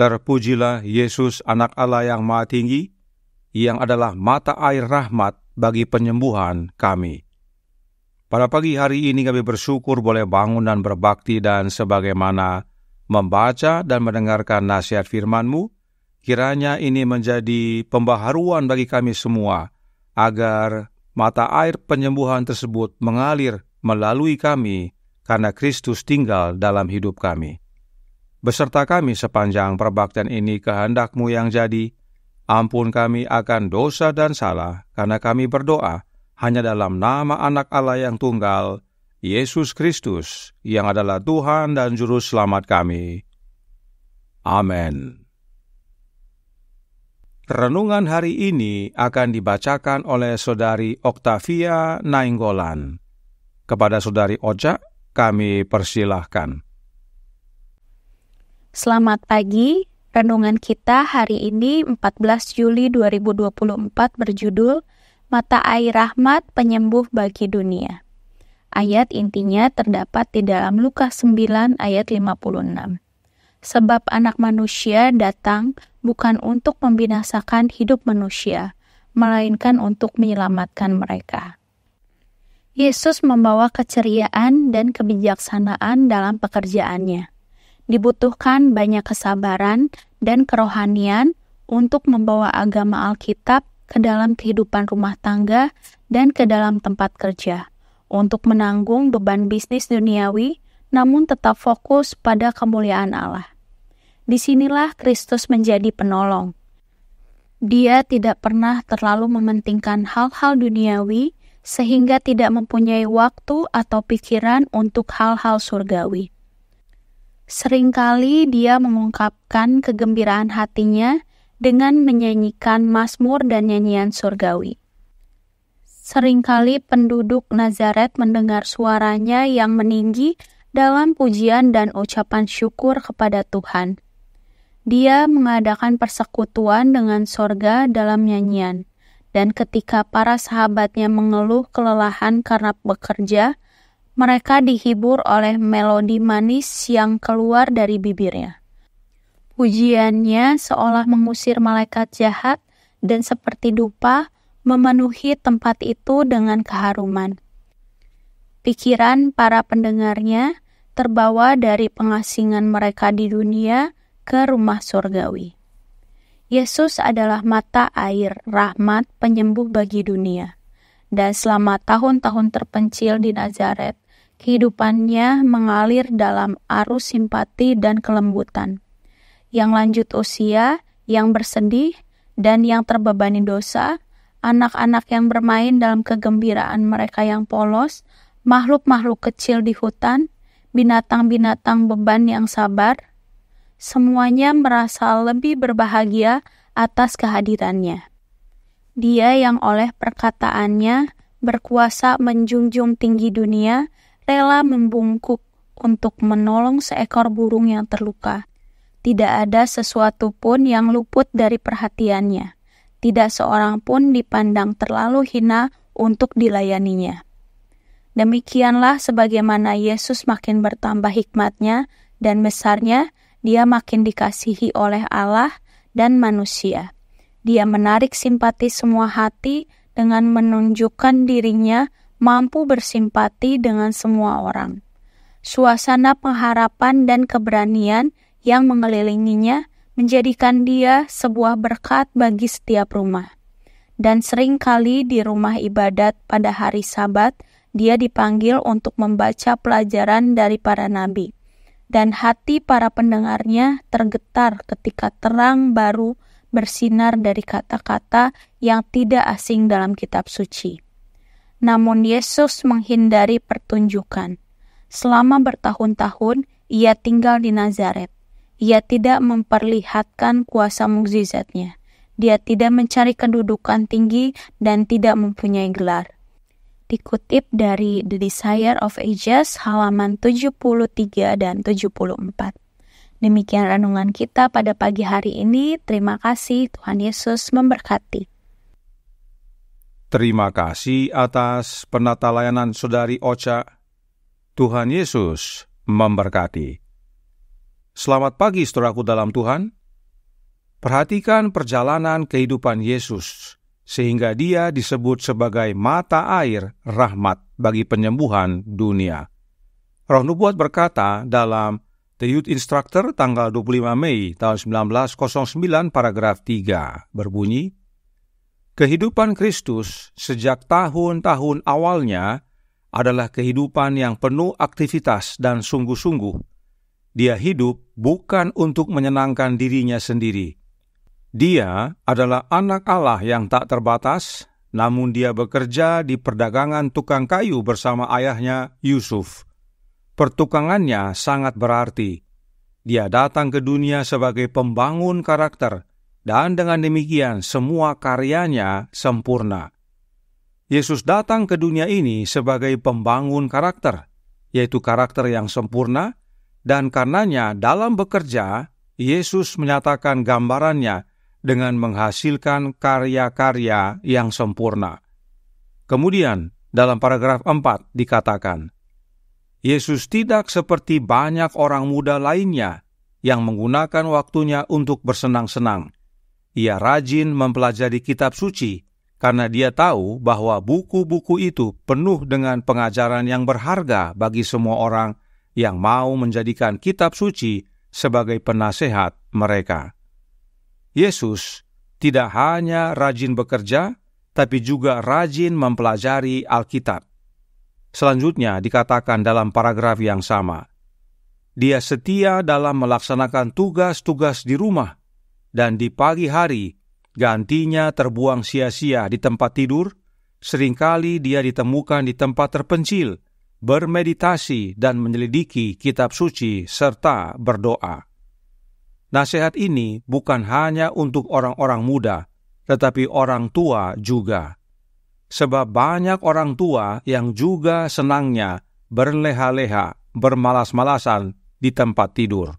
Terpujilah Yesus anak Allah yang maha tinggi, yang adalah mata air rahmat bagi penyembuhan kami. Pada pagi hari ini kami bersyukur boleh bangun dan berbakti dan sebagaimana membaca dan mendengarkan nasihat FirmanMu, kiranya ini menjadi pembaharuan bagi kami semua, agar mata air penyembuhan tersebut mengalir melalui kami karena Kristus tinggal dalam hidup kami beserta kami sepanjang perbaktian ini kehendakmu yang jadi. Ampun kami akan dosa dan salah, karena kami berdoa hanya dalam nama anak Allah yang tunggal, Yesus Kristus, yang adalah Tuhan dan Juru Selamat kami. Amin. Renungan hari ini akan dibacakan oleh Saudari Octavia Nainggolan. Kepada Saudari Oja, kami persilahkan. Selamat pagi. Renungan kita hari ini 14 Juli 2024 berjudul Mata Air Rahmat Penyembuh Bagi Dunia. Ayat intinya terdapat di dalam Lukas 9 ayat 56. Sebab anak manusia datang bukan untuk membinasakan hidup manusia, melainkan untuk menyelamatkan mereka. Yesus membawa keceriaan dan kebijaksanaan dalam pekerjaannya dibutuhkan banyak kesabaran dan kerohanian untuk membawa agama Alkitab ke dalam kehidupan rumah tangga dan ke dalam tempat kerja, untuk menanggung beban bisnis duniawi namun tetap fokus pada kemuliaan Allah. Disinilah Kristus menjadi penolong. Dia tidak pernah terlalu mementingkan hal-hal duniawi, sehingga tidak mempunyai waktu atau pikiran untuk hal-hal surgawi. Seringkali dia mengungkapkan kegembiraan hatinya dengan menyanyikan mazmur dan nyanyian surgawi. Seringkali penduduk Nazaret mendengar suaranya yang meninggi dalam pujian dan ucapan syukur kepada Tuhan. Dia mengadakan persekutuan dengan sorga dalam nyanyian, dan ketika para sahabatnya mengeluh kelelahan karena bekerja, mereka dihibur oleh melodi manis yang keluar dari bibirnya. Pujiannya seolah mengusir malaikat jahat dan seperti dupa memenuhi tempat itu dengan keharuman. Pikiran para pendengarnya terbawa dari pengasingan mereka di dunia ke rumah surgawi. Yesus adalah mata air rahmat penyembuh bagi dunia. Dan selama tahun-tahun terpencil di Nazaret, Kehidupannya mengalir dalam arus simpati dan kelembutan. Yang lanjut usia, yang bersedih, dan yang terbebani dosa, anak-anak yang bermain dalam kegembiraan mereka yang polos, makhluk-makhluk kecil di hutan, binatang-binatang beban yang sabar, semuanya merasa lebih berbahagia atas kehadirannya. Dia yang oleh perkataannya berkuasa menjunjung tinggi dunia Stella membungkuk untuk menolong seekor burung yang terluka. Tidak ada sesuatu pun yang luput dari perhatiannya. Tidak seorang pun dipandang terlalu hina untuk dilayaninya. Demikianlah sebagaimana Yesus makin bertambah hikmatnya dan besarnya, dia makin dikasihi oleh Allah dan manusia. Dia menarik simpati semua hati dengan menunjukkan dirinya mampu bersimpati dengan semua orang. Suasana pengharapan dan keberanian yang mengelilinginya menjadikan dia sebuah berkat bagi setiap rumah. Dan sering kali di rumah ibadat pada hari Sabat, dia dipanggil untuk membaca pelajaran dari para nabi. Dan hati para pendengarnya tergetar ketika terang baru bersinar dari kata-kata yang tidak asing dalam kitab suci. Namun Yesus menghindari pertunjukan. Selama bertahun-tahun, ia tinggal di Nazaret. Ia tidak memperlihatkan kuasa mukjizatnya. Dia tidak mencari kedudukan tinggi dan tidak mempunyai gelar. Dikutip dari The Desire of Ages halaman 73 dan 74. Demikian renungan kita pada pagi hari ini. Terima kasih, Tuhan Yesus memberkati. Terima kasih atas penata layanan Saudari Ocha. Tuhan Yesus memberkati. Selamat pagi saudaraku dalam Tuhan. Perhatikan perjalanan kehidupan Yesus sehingga dia disebut sebagai mata air rahmat bagi penyembuhan dunia. Roh Nubuat berkata dalam The Youth Instructor tanggal 25 Mei tahun 1909 paragraf 3 berbunyi, Kehidupan Kristus sejak tahun-tahun awalnya adalah kehidupan yang penuh aktivitas dan sungguh-sungguh. Dia hidup bukan untuk menyenangkan dirinya sendiri. Dia adalah anak Allah yang tak terbatas, namun dia bekerja di perdagangan tukang kayu bersama ayahnya Yusuf. Pertukangannya sangat berarti. Dia datang ke dunia sebagai pembangun karakter, dan dengan demikian semua karyanya sempurna. Yesus datang ke dunia ini sebagai pembangun karakter, yaitu karakter yang sempurna, dan karenanya dalam bekerja, Yesus menyatakan gambarannya dengan menghasilkan karya-karya yang sempurna. Kemudian, dalam paragraf 4 dikatakan, Yesus tidak seperti banyak orang muda lainnya yang menggunakan waktunya untuk bersenang-senang. Ia rajin mempelajari kitab suci karena dia tahu bahwa buku-buku itu penuh dengan pengajaran yang berharga bagi semua orang yang mau menjadikan kitab suci sebagai penasehat mereka. Yesus tidak hanya rajin bekerja, tapi juga rajin mempelajari Alkitab. Selanjutnya dikatakan dalam paragraf yang sama, dia setia dalam melaksanakan tugas-tugas di rumah dan di pagi hari gantinya terbuang sia-sia di tempat tidur, seringkali dia ditemukan di tempat terpencil, bermeditasi dan menyelidiki kitab suci serta berdoa. Nasihat ini bukan hanya untuk orang-orang muda, tetapi orang tua juga. Sebab banyak orang tua yang juga senangnya berleha-leha, bermalas-malasan di tempat tidur.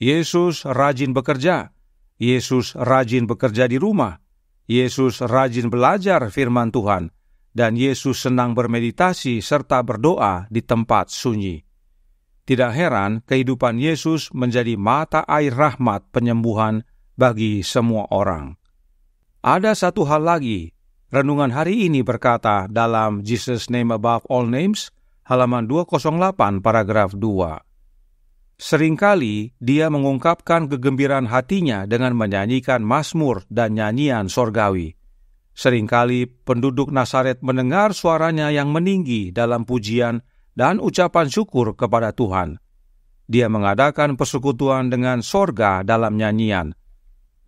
Yesus rajin bekerja, Yesus rajin bekerja di rumah, Yesus rajin belajar firman Tuhan, dan Yesus senang bermeditasi serta berdoa di tempat sunyi. Tidak heran kehidupan Yesus menjadi mata air rahmat penyembuhan bagi semua orang. Ada satu hal lagi, renungan hari ini berkata dalam Jesus Name Above All Names, halaman 208 paragraf 2. Seringkali dia mengungkapkan kegembiraan hatinya dengan menyanyikan mazmur dan nyanyian sorgawi. Seringkali penduduk Nasaret mendengar suaranya yang meninggi dalam pujian dan ucapan syukur kepada Tuhan. Dia mengadakan persekutuan dengan sorga dalam nyanyian.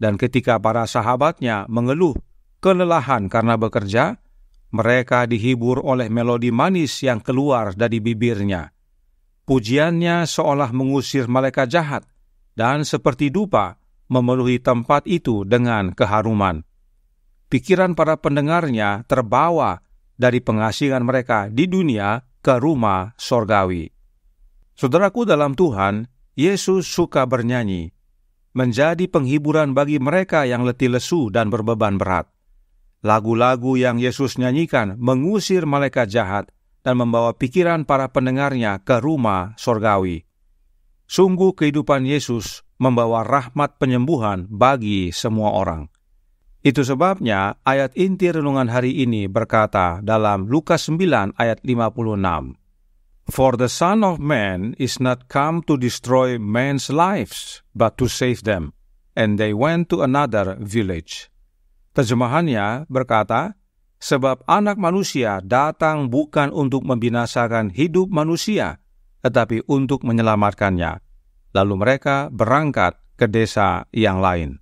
Dan ketika para sahabatnya mengeluh kelelahan karena bekerja, mereka dihibur oleh melodi manis yang keluar dari bibirnya. Pujiannya seolah mengusir malaikat jahat dan seperti dupa memenuhi tempat itu dengan keharuman. Pikiran para pendengarnya terbawa dari pengasingan mereka di dunia ke rumah sorgawi. Saudaraku dalam Tuhan, Yesus suka bernyanyi, menjadi penghiburan bagi mereka yang letih lesu dan berbeban berat. Lagu-lagu yang Yesus nyanyikan mengusir malaikat jahat dan membawa pikiran para pendengarnya ke rumah sorgawi. Sungguh kehidupan Yesus membawa rahmat penyembuhan bagi semua orang. Itu sebabnya ayat inti renungan hari ini berkata dalam Lukas 9 ayat 56. For the Son of Man is not come to destroy men's lives, but to save them. And they went to another village. Terjemahannya berkata, Sebab anak manusia datang bukan untuk membinasakan hidup manusia, tetapi untuk menyelamatkannya. Lalu mereka berangkat ke desa yang lain.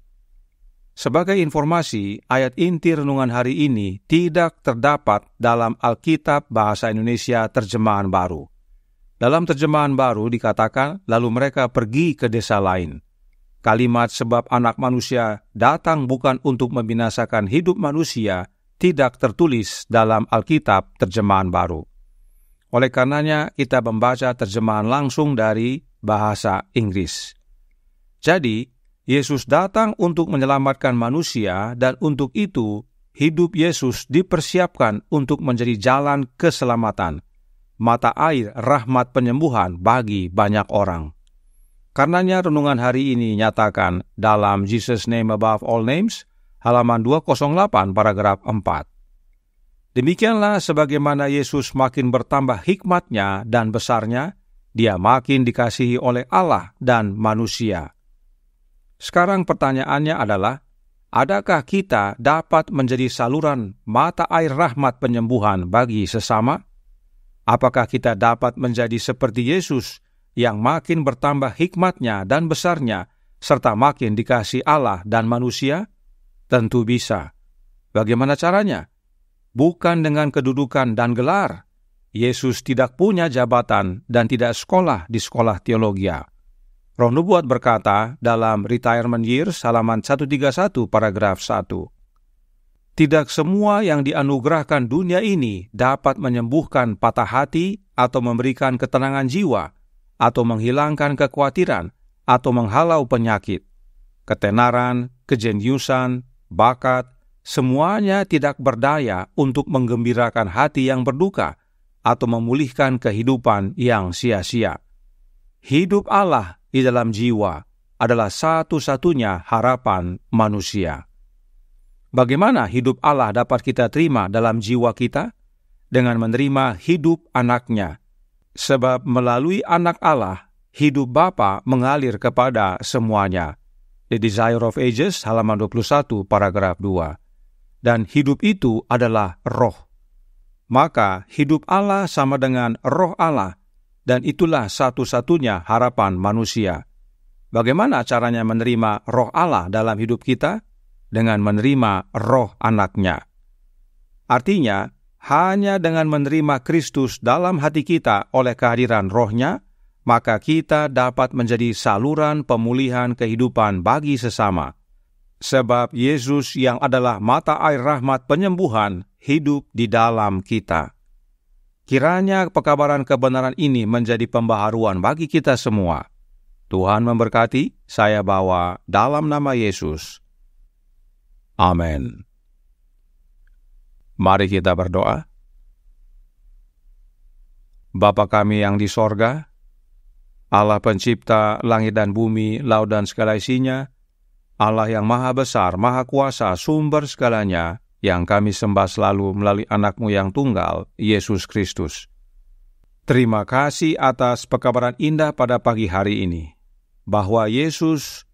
Sebagai informasi, ayat inti renungan hari ini tidak terdapat dalam Alkitab Bahasa Indonesia terjemahan baru. Dalam terjemahan baru dikatakan, lalu mereka pergi ke desa lain. Kalimat sebab anak manusia datang bukan untuk membinasakan hidup manusia, tidak tertulis dalam Alkitab terjemahan baru. Oleh karenanya, kita membaca terjemahan langsung dari bahasa Inggris. Jadi, Yesus datang untuk menyelamatkan manusia, dan untuk itu hidup Yesus dipersiapkan untuk menjadi jalan keselamatan, mata air rahmat penyembuhan bagi banyak orang. Karenanya, renungan hari ini nyatakan dalam Jesus' name above all names, halaman 208 paragraf 4. Demikianlah sebagaimana Yesus makin bertambah hikmatnya dan besarnya, dia makin dikasihi oleh Allah dan manusia. Sekarang pertanyaannya adalah, adakah kita dapat menjadi saluran mata air rahmat penyembuhan bagi sesama? Apakah kita dapat menjadi seperti Yesus yang makin bertambah hikmatnya dan besarnya, serta makin dikasihi Allah dan manusia? Tentu bisa. Bagaimana caranya? Bukan dengan kedudukan dan gelar. Yesus tidak punya jabatan dan tidak sekolah di sekolah teologi. Roh Nubuat berkata dalam Retirement Years halaman 131 paragraf 1. Tidak semua yang dianugerahkan dunia ini dapat menyembuhkan patah hati atau memberikan ketenangan jiwa atau menghilangkan kekhawatiran atau menghalau penyakit. Ketenaran, kejeniusan, bakat, semuanya tidak berdaya untuk menggembirakan hati yang berduka atau memulihkan kehidupan yang sia-sia. Hidup Allah di dalam jiwa adalah satu-satunya harapan manusia. Bagaimana hidup Allah dapat kita terima dalam jiwa kita? Dengan menerima hidup anaknya. Sebab melalui anak Allah, hidup Bapa mengalir kepada semuanya. The Desire of Ages halaman 21 paragraf 2. Dan hidup itu adalah roh. Maka hidup Allah sama dengan roh Allah dan itulah satu-satunya harapan manusia. Bagaimana caranya menerima roh Allah dalam hidup kita? Dengan menerima roh anaknya. Artinya, hanya dengan menerima Kristus dalam hati kita oleh kehadiran rohnya, maka kita dapat menjadi saluran pemulihan kehidupan bagi sesama. Sebab Yesus yang adalah mata air rahmat penyembuhan hidup di dalam kita. Kiranya pekabaran kebenaran ini menjadi pembaharuan bagi kita semua. Tuhan memberkati, saya bawa dalam nama Yesus. Amin. Mari kita berdoa. Bapa kami yang di sorga, Allah pencipta langit dan bumi, laut dan segala isinya, Allah yang maha besar, maha kuasa, sumber segalanya, yang kami sembah selalu melalui anakmu yang tunggal, Yesus Kristus. Terima kasih atas pekabaran indah pada pagi hari ini, bahwa Yesus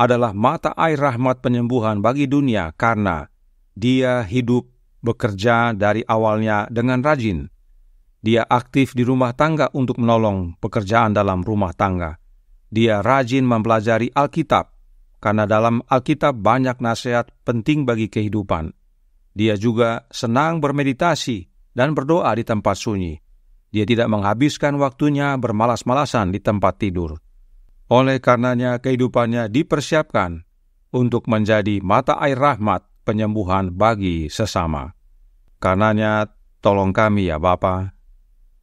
adalah mata air rahmat penyembuhan bagi dunia karena dia hidup bekerja dari awalnya dengan rajin, dia aktif di rumah tangga untuk menolong pekerjaan dalam rumah tangga. Dia rajin mempelajari Alkitab, karena dalam Alkitab banyak nasihat penting bagi kehidupan. Dia juga senang bermeditasi dan berdoa di tempat sunyi. Dia tidak menghabiskan waktunya bermalas-malasan di tempat tidur. Oleh karenanya, kehidupannya dipersiapkan untuk menjadi mata air rahmat penyembuhan bagi sesama. Karenanya, tolong kami ya Bapak,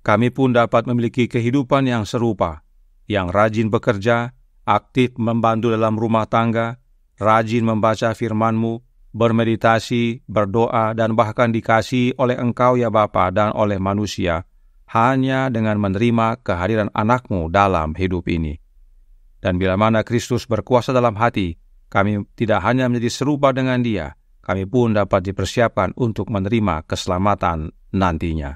kami pun dapat memiliki kehidupan yang serupa, yang rajin bekerja, aktif membantu dalam rumah tangga, rajin membaca firman-Mu, bermeditasi, berdoa, dan bahkan dikasih oleh Engkau ya Bapa dan oleh manusia, hanya dengan menerima kehadiran anakmu dalam hidup ini. Dan bila mana Kristus berkuasa dalam hati, kami tidak hanya menjadi serupa dengan dia, kami pun dapat dipersiapkan untuk menerima keselamatan nantinya